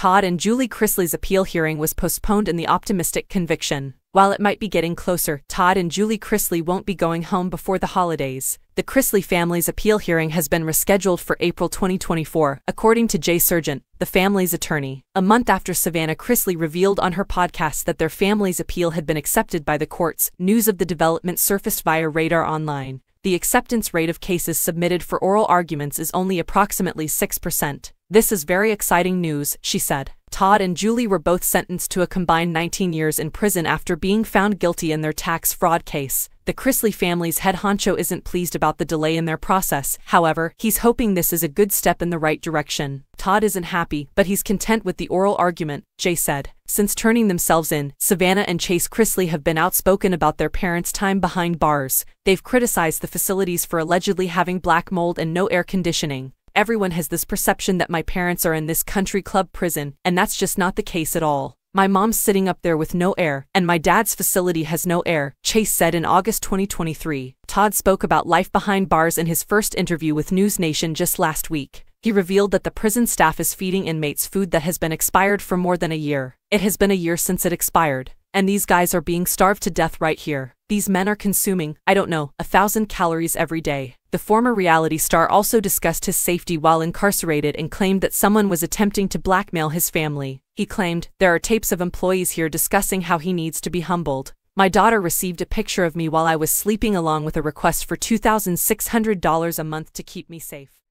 Todd and Julie Chrisley's appeal hearing was postponed in the optimistic conviction. While it might be getting closer, Todd and Julie Chrisley won't be going home before the holidays. The Chrisley family's appeal hearing has been rescheduled for April 2024, according to Jay Surgent, the family's attorney. A month after Savannah Chrisley revealed on her podcast that their family's appeal had been accepted by the courts, news of the development surfaced via Radar Online the acceptance rate of cases submitted for oral arguments is only approximately 6%. This is very exciting news, she said. Todd and Julie were both sentenced to a combined 19 years in prison after being found guilty in their tax fraud case the Chrisley family's head honcho isn't pleased about the delay in their process, however, he's hoping this is a good step in the right direction. Todd isn't happy, but he's content with the oral argument, Jay said. Since turning themselves in, Savannah and Chase Chrisley have been outspoken about their parents' time behind bars. They've criticized the facilities for allegedly having black mold and no air conditioning. Everyone has this perception that my parents are in this country club prison, and that's just not the case at all. My mom's sitting up there with no air, and my dad's facility has no air, Chase said in August 2023. Todd spoke about life behind bars in his first interview with News Nation just last week. He revealed that the prison staff is feeding inmates food that has been expired for more than a year. It has been a year since it expired, and these guys are being starved to death right here. These men are consuming, I don't know, a thousand calories every day. The former reality star also discussed his safety while incarcerated and claimed that someone was attempting to blackmail his family. He claimed, There are tapes of employees here discussing how he needs to be humbled. My daughter received a picture of me while I was sleeping along with a request for $2,600 a month to keep me safe.